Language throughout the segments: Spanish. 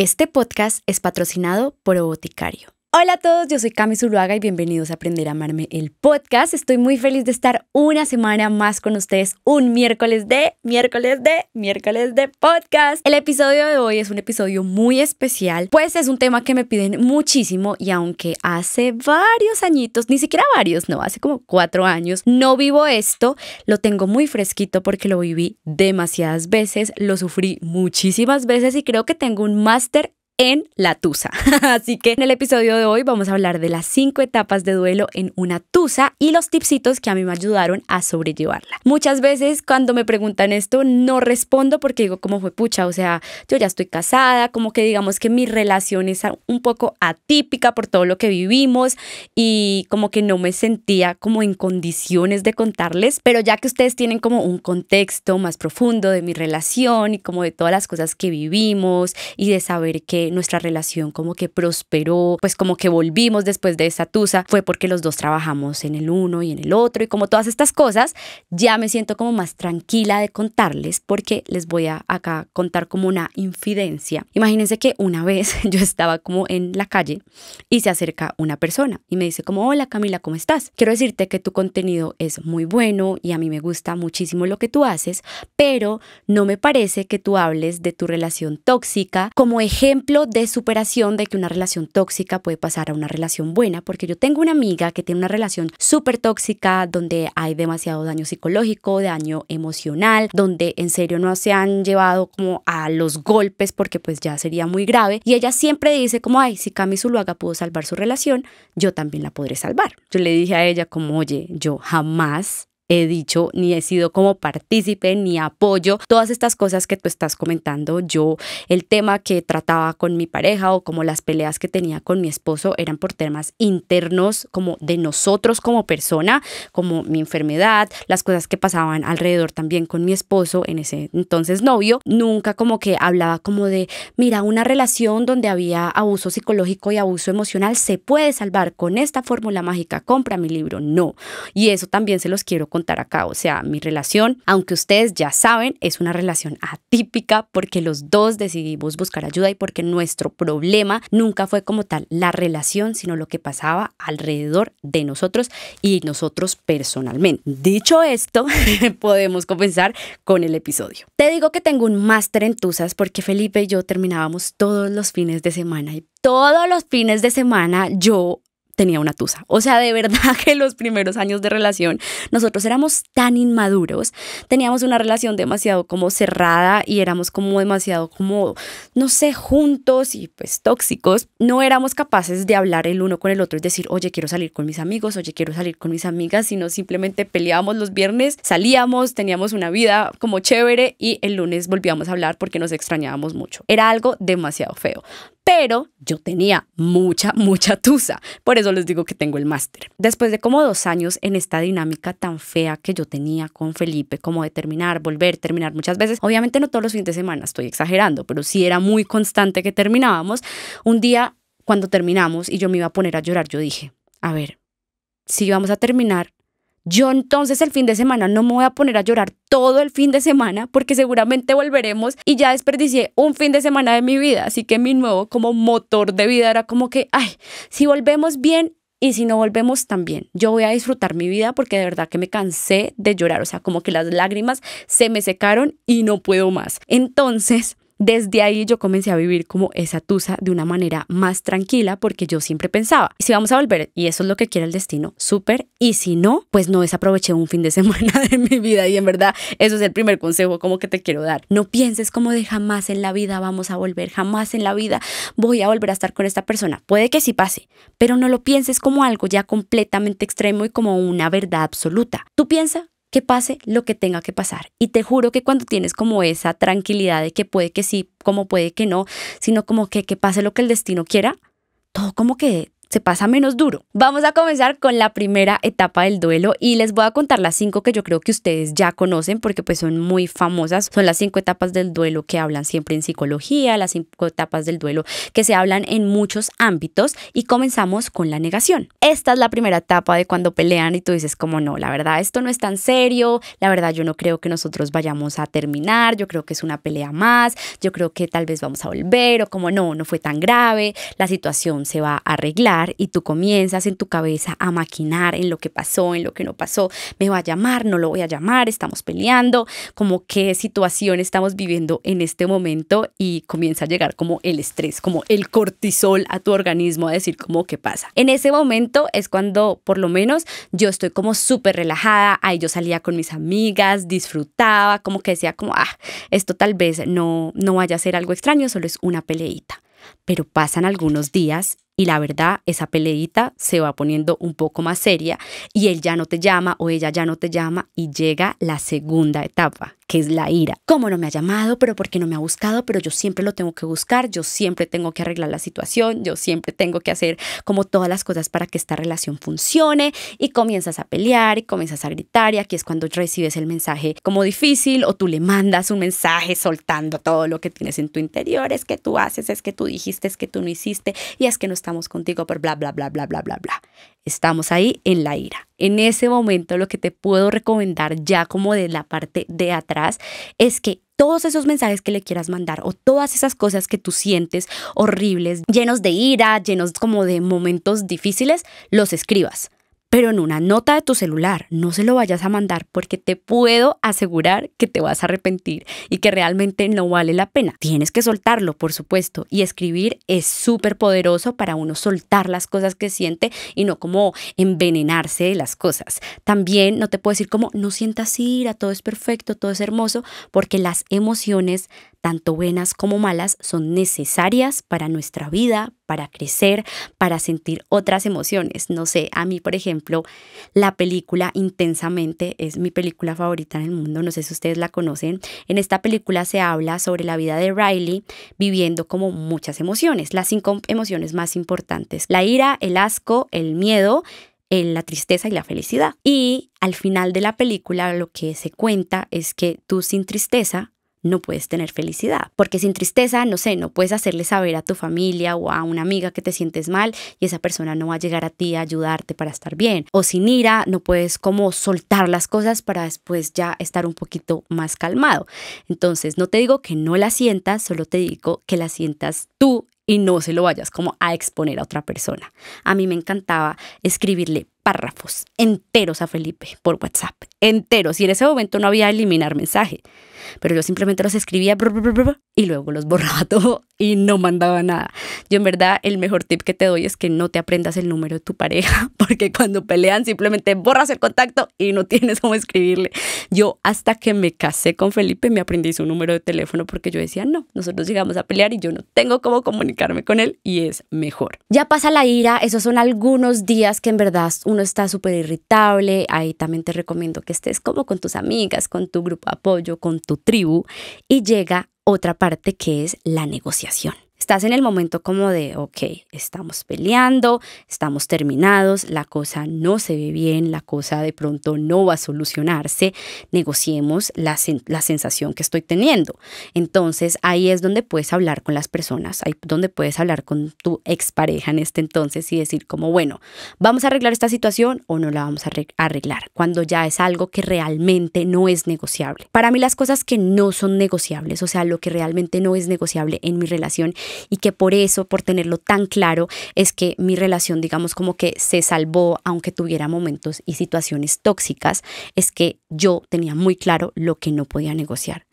Este podcast es patrocinado por Oboticario. Hola a todos, yo soy Cami Zuluaga y bienvenidos a Aprender a Amarme el podcast. Estoy muy feliz de estar una semana más con ustedes, un miércoles de, miércoles de, miércoles de podcast. El episodio de hoy es un episodio muy especial, pues es un tema que me piden muchísimo y aunque hace varios añitos, ni siquiera varios, no, hace como cuatro años, no vivo esto, lo tengo muy fresquito porque lo viví demasiadas veces, lo sufrí muchísimas veces y creo que tengo un máster en la tusa. Así que en el episodio de hoy vamos a hablar de las cinco etapas de duelo en una tusa y los tipsitos que a mí me ayudaron a sobrellevarla. Muchas veces cuando me preguntan esto no respondo porque digo como fue pucha, o sea, yo ya estoy casada, como que digamos que mi relación es un poco atípica por todo lo que vivimos y como que no me sentía como en condiciones de contarles, pero ya que ustedes tienen como un contexto más profundo de mi relación y como de todas las cosas que vivimos y de saber que nuestra relación como que prosperó, pues como que volvimos después de esa tusa, fue porque los dos trabajamos en el uno y en el otro y como todas estas cosas, ya me siento como más tranquila de contarles porque les voy a acá contar como una infidencia. Imagínense que una vez yo estaba como en la calle y se acerca una persona y me dice como, hola Camila, ¿cómo estás? Quiero decirte que tu contenido es muy bueno y a mí me gusta muchísimo lo que tú haces, pero no me parece que tú hables de tu relación tóxica como ejemplo de superación de que una relación tóxica puede pasar a una relación buena, porque yo tengo una amiga que tiene una relación súper tóxica donde hay demasiado daño psicológico, daño emocional, donde en serio no se han llevado como a los golpes porque pues ya sería muy grave. Y ella siempre dice como, ay, si Cami Zuluaga pudo salvar su relación, yo también la podré salvar. Yo le dije a ella como, oye, yo jamás he dicho, ni he sido como partícipe, ni apoyo. Todas estas cosas que tú estás comentando, yo, el tema que trataba con mi pareja o como las peleas que tenía con mi esposo eran por temas internos, como de nosotros como persona, como mi enfermedad, las cosas que pasaban alrededor también con mi esposo, en ese entonces novio. Nunca como que hablaba como de, mira, una relación donde había abuso psicológico y abuso emocional se puede salvar con esta fórmula mágica, compra mi libro. No. Y eso también se los quiero contar acá. O sea, mi relación, aunque ustedes ya saben, es una relación atípica porque los dos decidimos buscar ayuda y porque nuestro problema nunca fue como tal la relación, sino lo que pasaba alrededor de nosotros y nosotros personalmente. Dicho esto, podemos comenzar con el episodio. Te digo que tengo un máster en Tuzas porque Felipe y yo terminábamos todos los fines de semana y todos los fines de semana yo tenía una tusa. O sea, de verdad que los primeros años de relación nosotros éramos tan inmaduros, teníamos una relación demasiado como cerrada y éramos como demasiado como, no sé, juntos y pues tóxicos. No éramos capaces de hablar el uno con el otro es decir, oye, quiero salir con mis amigos, oye, quiero salir con mis amigas, sino simplemente peleábamos los viernes, salíamos, teníamos una vida como chévere y el lunes volvíamos a hablar porque nos extrañábamos mucho. Era algo demasiado feo pero yo tenía mucha, mucha tusa. Por eso les digo que tengo el máster. Después de como dos años en esta dinámica tan fea que yo tenía con Felipe, como de terminar, volver, terminar muchas veces, obviamente no todos los fines de semana, estoy exagerando, pero sí era muy constante que terminábamos. Un día, cuando terminamos y yo me iba a poner a llorar, yo dije, a ver, si vamos a terminar, yo entonces el fin de semana no me voy a poner a llorar todo el fin de semana porque seguramente volveremos y ya desperdicié un fin de semana de mi vida. Así que mi nuevo como motor de vida era como que, ay, si volvemos bien y si no volvemos también, yo voy a disfrutar mi vida porque de verdad que me cansé de llorar, o sea, como que las lágrimas se me secaron y no puedo más. Entonces, desde ahí yo comencé a vivir como esa tusa de una manera más tranquila porque yo siempre pensaba, si vamos a volver y eso es lo que quiere el destino, súper, y si no, pues no desaproveché un fin de semana de mi vida y en verdad eso es el primer consejo como que te quiero dar. No pienses como de jamás en la vida vamos a volver, jamás en la vida voy a volver a estar con esta persona. Puede que sí pase, pero no lo pienses como algo ya completamente extremo y como una verdad absoluta. Tú piensas que pase lo que tenga que pasar. Y te juro que cuando tienes como esa tranquilidad de que puede que sí, como puede que no, sino como que, pase lo que el destino quiera, todo como que se pasa menos duro. Vamos a comenzar con la primera etapa del duelo y les voy a contar las cinco que yo creo que ustedes ya conocen porque pues son muy famosas. Son las cinco etapas del duelo que hablan siempre en psicología, las cinco etapas del duelo que se hablan en muchos ámbitos y comenzamos con la negación. Esta es la primera etapa de cuando pelean y tú dices como no, la verdad esto no es tan serio, la verdad yo no creo que nosotros vayamos a terminar, yo creo que es una pelea más, yo creo que tal vez vamos a volver o como no, no fue tan grave, la situación se va a arreglar y tú comienzas en tu cabeza a maquinar en lo que pasó, en lo que no pasó, me va a llamar, no lo voy a llamar, estamos peleando, como qué situación estamos viviendo en este momento y comienza a llegar como el estrés, como el cortisol a tu organismo a decir como qué pasa. En ese momento es cuando por lo menos yo estoy como súper relajada, ahí yo salía con mis amigas, disfrutaba, como que decía como, ah, esto tal vez no, no vaya a ser algo extraño, solo es una peleita. Pero pasan algunos días y la verdad, esa peleita se va poniendo un poco más seria y él ya no te llama o ella ya no te llama y llega la segunda etapa, que es la ira. ¿Cómo no me ha llamado? ¿Pero por qué no me ha buscado? Pero yo siempre lo tengo que buscar, yo siempre tengo que arreglar la situación, yo siempre tengo que hacer como todas las cosas para que esta relación funcione y comienzas a pelear y comienzas a gritar y aquí es cuando recibes el mensaje como difícil o tú le mandas un mensaje soltando todo lo que tienes en tu interior, es que tú haces, es que tú dijiste, es que tú no hiciste y es que no estamos contigo por bla, bla, bla, bla, bla, bla, bla. Estamos ahí en la ira. En ese momento lo que te puedo recomendar ya como de la parte de atrás es que todos esos mensajes que le quieras mandar o todas esas cosas que tú sientes horribles, llenos de ira, llenos como de momentos difíciles, los escribas pero en una nota de tu celular, no se lo vayas a mandar porque te puedo asegurar que te vas a arrepentir y que realmente no vale la pena. Tienes que soltarlo, por supuesto, y escribir es súper poderoso para uno soltar las cosas que siente y no como envenenarse de las cosas. También no te puedo decir como no sientas ira, todo es perfecto, todo es hermoso, porque las emociones tanto buenas como malas, son necesarias para nuestra vida, para crecer, para sentir otras emociones. No sé, a mí, por ejemplo, la película Intensamente es mi película favorita en el mundo, no sé si ustedes la conocen. En esta película se habla sobre la vida de Riley viviendo como muchas emociones, las cinco emociones más importantes, la ira, el asco, el miedo, la tristeza y la felicidad. Y al final de la película lo que se cuenta es que tú sin tristeza no puedes tener felicidad. Porque sin tristeza, no sé, no puedes hacerle saber a tu familia o a una amiga que te sientes mal y esa persona no va a llegar a ti a ayudarte para estar bien. O sin ira, no puedes como soltar las cosas para después ya estar un poquito más calmado. Entonces, no te digo que no la sientas, solo te digo que la sientas tú y no se lo vayas como a exponer a otra persona. A mí me encantaba escribirle párrafos enteros a Felipe por WhatsApp, enteros. Y en ese momento no había eliminar mensaje, pero yo simplemente los escribía y luego los borraba todo y no mandaba nada. Yo en verdad el mejor tip que te doy es que no te aprendas el número de tu pareja, porque cuando pelean simplemente borras el contacto y no tienes cómo escribirle. Yo hasta que me casé con Felipe me aprendí su número de teléfono porque yo decía, no, nosotros llegamos a pelear y yo no tengo cómo comunicarme con él y es mejor. Ya pasa la ira, esos son algunos días que en verdad uno está súper irritable, ahí también te recomiendo que estés como con tus amigas, con tu grupo de apoyo, con tu tribu y llega otra parte que es la negociación estás en el momento como de, ok, estamos peleando, estamos terminados, la cosa no se ve bien, la cosa de pronto no va a solucionarse, negociemos la, sensación que estoy teniendo. Entonces ahí es donde puedes hablar con las personas, ahí donde puedes hablar con tu expareja en este entonces y decir como, bueno, vamos a arreglar esta situación o no la vamos a arreglar, cuando ya es algo que realmente no es negociable. Para mí las cosas que no son negociables, o sea, lo que realmente no es negociable en mi relación y que por eso, por tenerlo tan claro, es que mi relación, digamos, como que se salvó, aunque tuviera momentos y situaciones tóxicas, es que yo tenía muy claro lo que no podía negociar.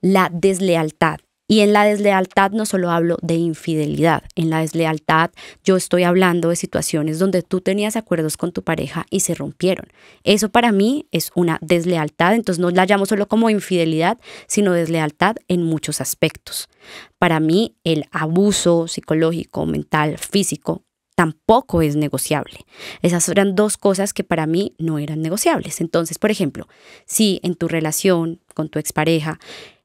La deslealtad y en la deslealtad no solo hablo de infidelidad, en la deslealtad yo estoy hablando de situaciones donde tú tenías acuerdos con tu pareja y se rompieron. Eso para mí es una deslealtad, entonces no la llamo solo como infidelidad, sino deslealtad en muchos aspectos. Para mí el abuso psicológico, mental, físico, tampoco es negociable. Esas eran dos cosas que para mí no eran negociables. Entonces, por ejemplo, si en tu relación con tu expareja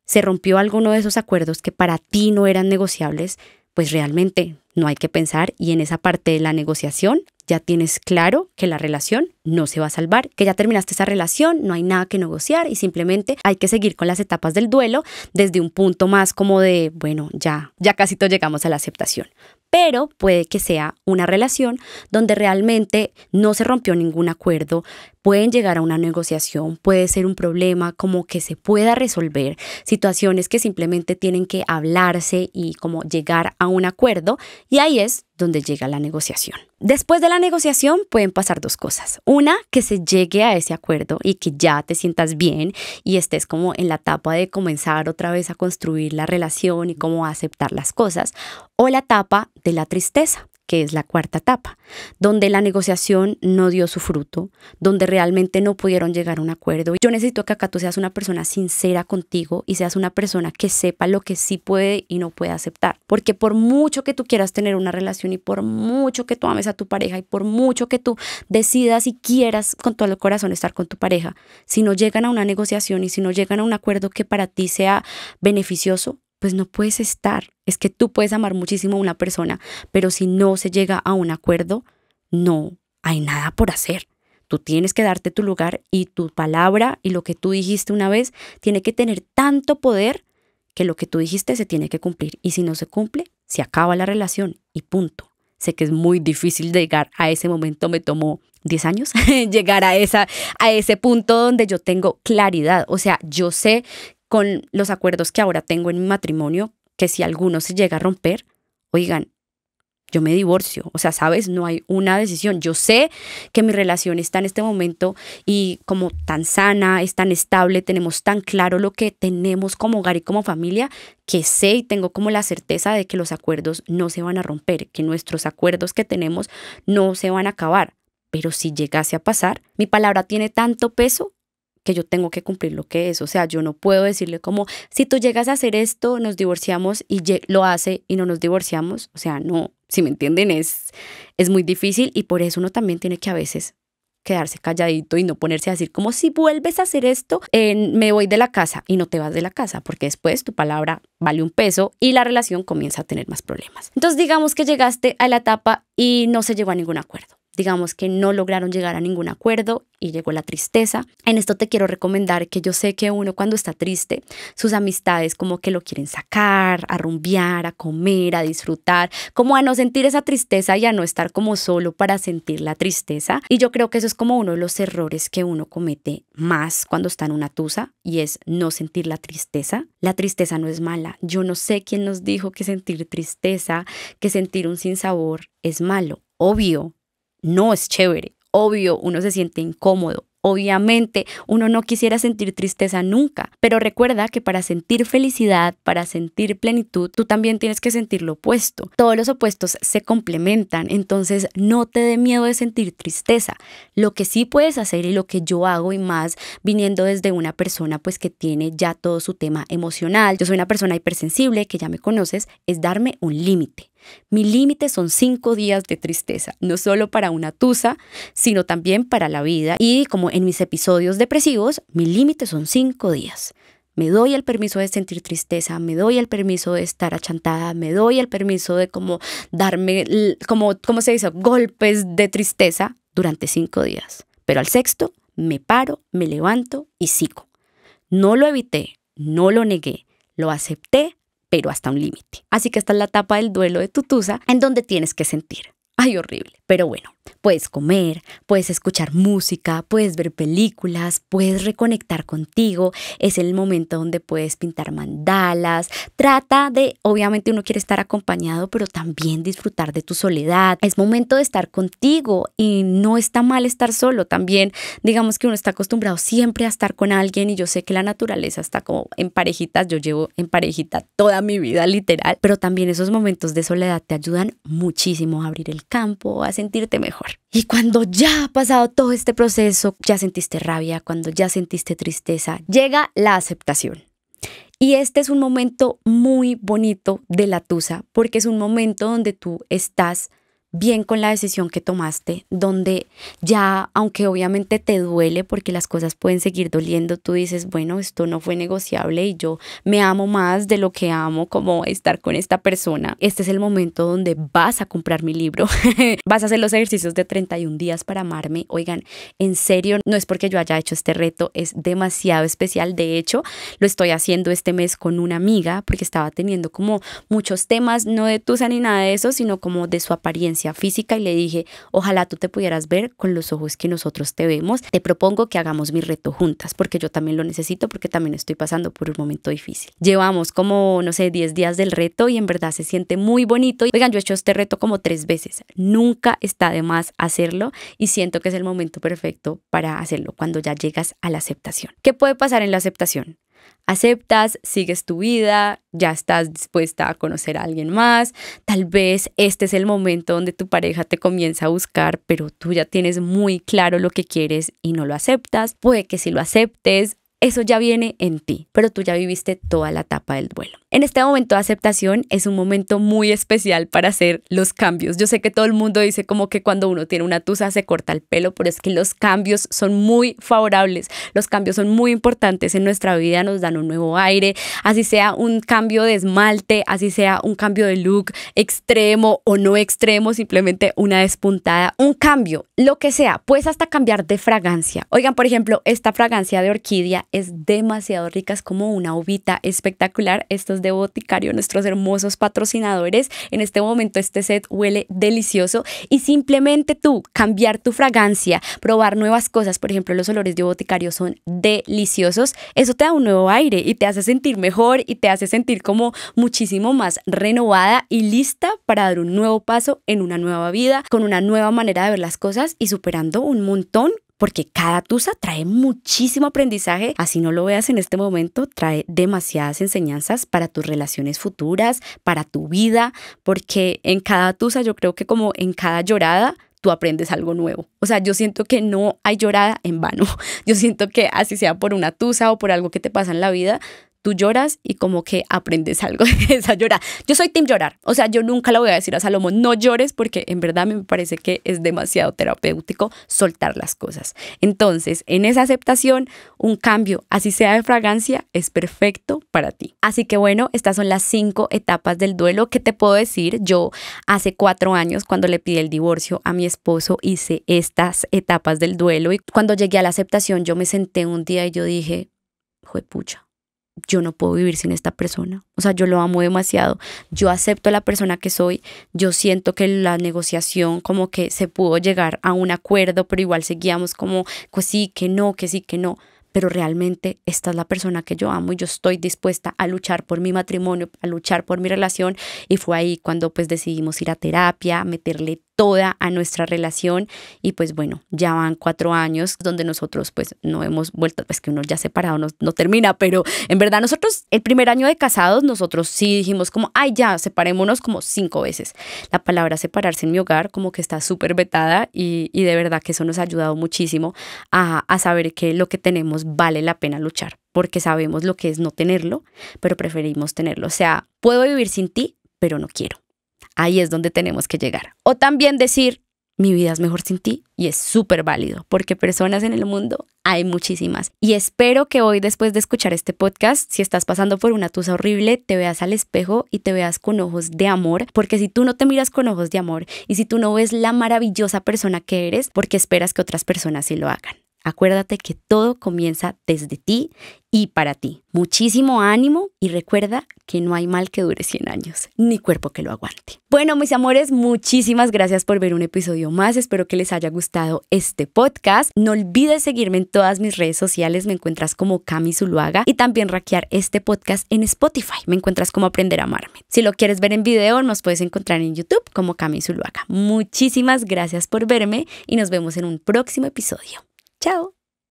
se rompió alguno de esos acuerdos que para ti no eran negociables, pues realmente no hay que pensar y en esa parte de la negociación ya tienes claro que la relación no se va a salvar, que ya terminaste esa relación, no hay nada que negociar y simplemente hay que seguir con las etapas del duelo desde un punto más como de, bueno, ya, ya casi todos llegamos a la aceptación. Pero puede que sea una relación donde realmente no se rompió ningún acuerdo, pueden llegar a una negociación, puede ser un problema como que se pueda resolver, situaciones que simplemente tienen que hablarse y como llegar a un acuerdo y ahí es donde llega la negociación. Después de la negociación pueden pasar dos cosas. Una, que se llegue a ese acuerdo y que ya te sientas bien y estés como en la etapa de comenzar otra vez a construir la relación y cómo aceptar las cosas. O la etapa de la tristeza, que es la cuarta etapa, donde la negociación no dio su fruto, donde realmente no pudieron llegar a un acuerdo. Yo necesito que acá tú seas una persona sincera contigo y seas una persona que sepa lo que sí puede y no puede aceptar. Porque por mucho que tú quieras tener una relación y por mucho que tú ames a tu pareja y por mucho que tú decidas y quieras con todo el corazón estar con tu pareja, si no llegan a una negociación y si no llegan a un acuerdo que para ti sea beneficioso, pues no puedes estar. Es que tú puedes amar muchísimo a una persona, pero si no se llega a un acuerdo, no hay nada por hacer. Tú tienes que darte tu lugar y tu palabra y lo que tú dijiste una vez tiene que tener tanto poder que lo que tú dijiste se tiene que cumplir. Y si no se cumple, se acaba la relación y punto. Sé que es muy difícil llegar a ese momento, me tomó 10 años llegar a, esa, a ese punto donde yo tengo claridad. O sea, yo sé con los acuerdos que ahora tengo en mi matrimonio, que si alguno se llega a romper, oigan, yo me divorcio. O sea, sabes, no hay una decisión. Yo sé que mi relación está en este momento y como tan sana, es tan estable, tenemos tan claro lo que tenemos como hogar y como familia, que sé y tengo como la certeza de que los acuerdos no se van a romper, que nuestros acuerdos que tenemos no se van a acabar. Pero si llegase a pasar, mi palabra tiene tanto peso que yo tengo que cumplir lo que es. O sea, yo no puedo decirle como, si tú llegas a hacer esto, nos divorciamos y lo hace y no nos divorciamos. O sea, no, si me entienden, es, es muy difícil y por eso uno también tiene que a veces quedarse calladito y no ponerse a decir como si vuelves a hacer esto, me voy de la casa y no te vas de la casa, porque después tu palabra vale un peso y la relación comienza a tener más problemas. Entonces digamos que llegaste a la etapa y no se llegó a ningún acuerdo digamos que no lograron llegar a ningún acuerdo y llegó la tristeza. En esto te quiero recomendar que yo sé que uno cuando está triste, sus amistades como que lo quieren sacar, a rumbear, a comer, a disfrutar, como a no sentir esa tristeza y a no estar como solo para sentir la tristeza. Y yo creo que eso es como uno de los errores que uno comete más cuando está en una tusa y es no sentir la tristeza. La tristeza no es mala. Yo no sé quién nos dijo que sentir tristeza, que sentir un sinsabor es malo. Obvio, no es chévere. Obvio, uno se siente incómodo. Obviamente, uno no quisiera sentir tristeza nunca, pero recuerda que para sentir felicidad, para sentir plenitud, tú también tienes que sentir lo opuesto. Todos los opuestos se complementan, entonces no te dé miedo de sentir tristeza. Lo que sí puedes hacer y lo que yo hago y más viniendo desde una persona pues que tiene ya todo su tema emocional, yo soy una persona hipersensible que ya me conoces, es darme un límite. Mi límite son cinco días de tristeza, no solo para una tusa, sino también para la vida. Y como en mis episodios depresivos, mi límite son cinco días. Me doy el permiso de sentir tristeza, me doy el permiso de estar achantada, me doy el permiso de como darme, como, se dice? Golpes de tristeza durante cinco días. Pero al sexto, me paro, me levanto y sigo. No lo evité, no lo negué, lo acepté, pero hasta un límite. Así que esta es la etapa del duelo de Tutusa en donde tienes que sentir. Ay, horrible. Pero bueno, Puedes comer, puedes escuchar música, puedes ver películas, puedes reconectar contigo. Es el momento donde puedes pintar mandalas. Trata de, obviamente uno quiere estar acompañado, pero también disfrutar de tu soledad. Es momento de estar contigo y no está mal estar solo. También digamos que uno está acostumbrado siempre a estar con alguien y yo sé que la naturaleza está como en parejitas. Yo llevo en parejita toda mi vida literal, pero también esos momentos de soledad te ayudan muchísimo a abrir el campo, a sentirte mejor y cuando ya ha pasado todo este proceso, ya sentiste rabia, cuando ya sentiste tristeza, llega la aceptación. Y este es un momento muy bonito de la tusa, porque es un momento donde tú estás bien con la decisión que tomaste, donde ya, aunque obviamente te duele porque las cosas pueden seguir doliendo, tú dices, bueno, esto no fue negociable y yo me amo más de lo que amo como estar con esta persona. Este es el momento donde vas a comprar mi libro, vas a hacer los ejercicios de 31 días para amarme. Oigan, en serio, no es porque yo haya hecho este reto, es demasiado especial. De hecho, lo estoy haciendo este mes con una amiga porque estaba teniendo como muchos temas, no de Tusa ni nada de eso, sino como de su apariencia física y le dije, ojalá tú te pudieras ver con los ojos que nosotros te vemos. Te propongo que hagamos mi reto juntas, porque yo también lo necesito, porque también estoy pasando por un momento difícil. Llevamos como, no sé, 10 días del reto y en verdad se siente muy bonito. Oigan, yo he hecho este reto como tres veces. Nunca está de más hacerlo y siento que es el momento perfecto para hacerlo, cuando ya llegas a la aceptación. ¿Qué puede pasar en la aceptación? aceptas, sigues tu vida, ya estás dispuesta a conocer a alguien más, tal vez este es el momento donde tu pareja te comienza a buscar, pero tú ya tienes muy claro lo que quieres y no lo aceptas, puede que si lo aceptes, eso ya viene en ti, pero tú ya viviste toda la etapa del duelo. En este momento de aceptación es un momento muy especial para hacer los cambios. Yo sé que todo el mundo dice como que cuando uno tiene una tusa se corta el pelo, pero es que los cambios son muy favorables, los cambios son muy importantes en nuestra vida, nos dan un nuevo aire, así sea un cambio de esmalte, así sea un cambio de look extremo o no extremo, simplemente una despuntada, un cambio, lo que sea, puedes hasta cambiar de fragancia. Oigan, por ejemplo, esta fragancia de orquídea es demasiado rica, es como una uvita espectacular. Estos de Boticario, nuestros hermosos patrocinadores. En este momento este set huele delicioso y simplemente tú cambiar tu fragancia, probar nuevas cosas, por ejemplo los olores de Boticario son deliciosos, eso te da un nuevo aire y te hace sentir mejor y te hace sentir como muchísimo más renovada y lista para dar un nuevo paso en una nueva vida, con una nueva manera de ver las cosas y superando un montón porque cada tusa trae muchísimo aprendizaje, así no lo veas en este momento, trae demasiadas enseñanzas para tus relaciones futuras, para tu vida, porque en cada tusa yo creo que como en cada llorada tú aprendes algo nuevo. O sea, yo siento que no hay llorada en vano. Yo siento que así sea por una tusa o por algo que te pasa en la vida, tú lloras y como que aprendes algo de esa llora. Yo soy team llorar, o sea, yo nunca le voy a decir a Salomón, no llores porque en verdad me parece que es demasiado terapéutico soltar las cosas. Entonces, en esa aceptación, un cambio, así sea de fragancia, es perfecto para ti. Así que bueno, estas son las cinco etapas del duelo que te puedo decir. Yo hace cuatro años, cuando le pide el divorcio a mi esposo, hice estas etapas del duelo y cuando llegué a la aceptación, yo me senté un día y yo dije, pucha yo no puedo vivir sin esta persona. O sea, yo lo amo demasiado. Yo acepto a la persona que soy. Yo siento que la negociación como que se pudo llegar a un acuerdo, pero igual seguíamos como, pues sí, que no, que sí, que no. Pero realmente esta es la persona que yo amo y yo estoy dispuesta a luchar por mi matrimonio, a luchar por mi relación. Y fue ahí cuando pues decidimos ir a terapia, meterle toda a nuestra relación y pues bueno, ya van cuatro años donde nosotros pues no hemos vuelto, pues que uno ya separado no, termina, pero en verdad nosotros el primer año de casados nosotros sí dijimos como, ay ya, separémonos como cinco veces. La palabra separarse en mi hogar como que está súper vetada y, de verdad que eso nos ha ayudado muchísimo a, a saber que lo que tenemos vale la pena luchar porque sabemos lo que es no tenerlo, pero preferimos tenerlo. O sea, puedo vivir sin ti, pero no quiero. Ahí es donde tenemos que llegar. O también decir, mi vida es mejor sin ti y es súper válido porque personas en el mundo hay muchísimas. Y espero que hoy después de escuchar este podcast, si estás pasando por una tusa horrible, te veas al espejo y te veas con ojos de amor, porque si tú no te miras con ojos de amor y si tú no ves la maravillosa persona que eres, porque esperas que otras personas sí lo hagan. Acuérdate que todo comienza desde ti y para ti. Muchísimo ánimo y recuerda que no hay mal que dure 100 años, ni cuerpo que lo aguante. Bueno, mis amores, muchísimas gracias por ver un episodio más. Espero que les haya gustado este podcast. No olvides seguirme en todas mis redes sociales. Me encuentras como Cami Zuluaga y también raquear este podcast en Spotify. Me encuentras como Aprender a Amarme. Si lo quieres ver en video, nos puedes encontrar en YouTube como Cami Zuluaga. Muchísimas gracias por verme y nos vemos en un próximo episodio. ¡Chao!